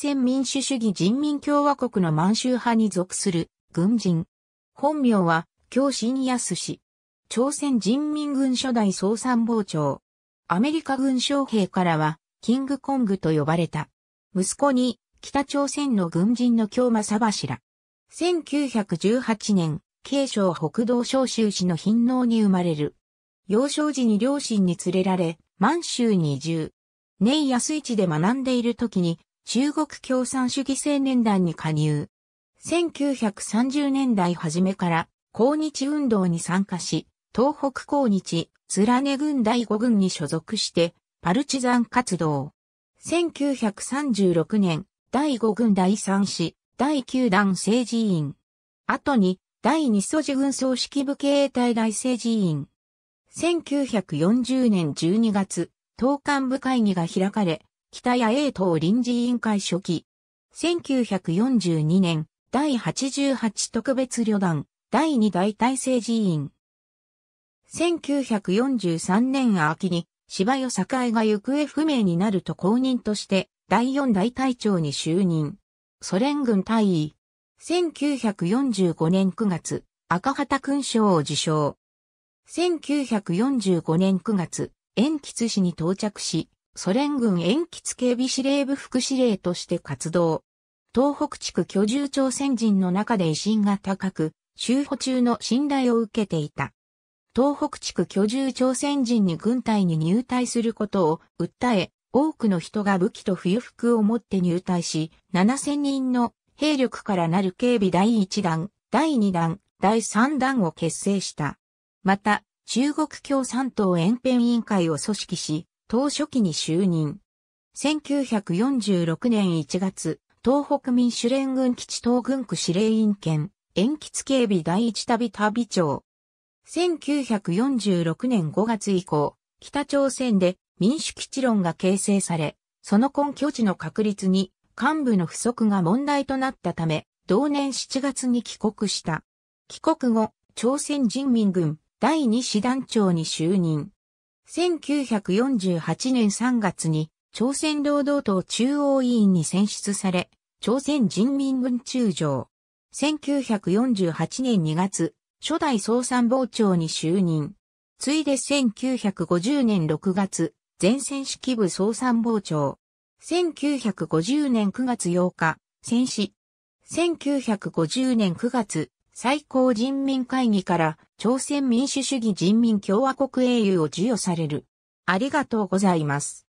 鮮民主主義人民共和国の満州派に属する軍人。本名は、京信康氏。朝鮮人民軍初代総参謀長。アメリカ軍将兵からは、キングコングと呼ばれた。息子に、北朝鮮の軍人の京正柱。1918年、慶省北道昇州市の貧農に生まれる。幼少時に両親に連れられ、満州に移住。年安市で学んでいる時に、中国共産主義青年団に加入。1930年代初めから抗日運動に参加し、東北抗日、連根軍第5軍に所属して、パルチザン活動。1936年、第5軍第3師、第9弾政治委員。後に、第2祖事軍総指揮部経営隊大政治委員。1940年12月、東幹部会議が開かれ、北谷英党臨時委員会初期。1942年、第88特別旅団、第2大体制寺院。1943年秋に、芝代栄が行方不明になると公認として、第4大隊長に就任。ソ連軍大尉。1945年9月、赤旗勲章を受章。1945年9月、延吉市に到着し、ソ連軍鉛筆警備司令部副司令として活動。東北地区居住朝鮮人の中で威信が高く、修補中の信頼を受けていた。東北地区居住朝鮮人に軍隊に入隊することを訴え、多くの人が武器と冬服を持って入隊し、7000人の兵力からなる警備第1弾、第2弾、第3弾を結成した。また、中国共産党延編委員会を組織し、党初期に就任。1946年1月、東北民主連軍基地東軍区司令員兼、延吉警備第一旅旅長。1946年5月以降、北朝鮮で民主基地論が形成され、その根拠地の確立に幹部の不足が問題となったため、同年7月に帰国した。帰国後、朝鮮人民軍第2師団長に就任。1948年3月に朝鮮労働党中央委員に選出され、朝鮮人民軍中将。1948年2月、初代総参謀長に就任。ついで1950年6月、前線指揮部総参謀長。1950年9月8日、戦死。1950年9月、最高人民会議から朝鮮民主主義人民共和国英雄を授与される。ありがとうございます。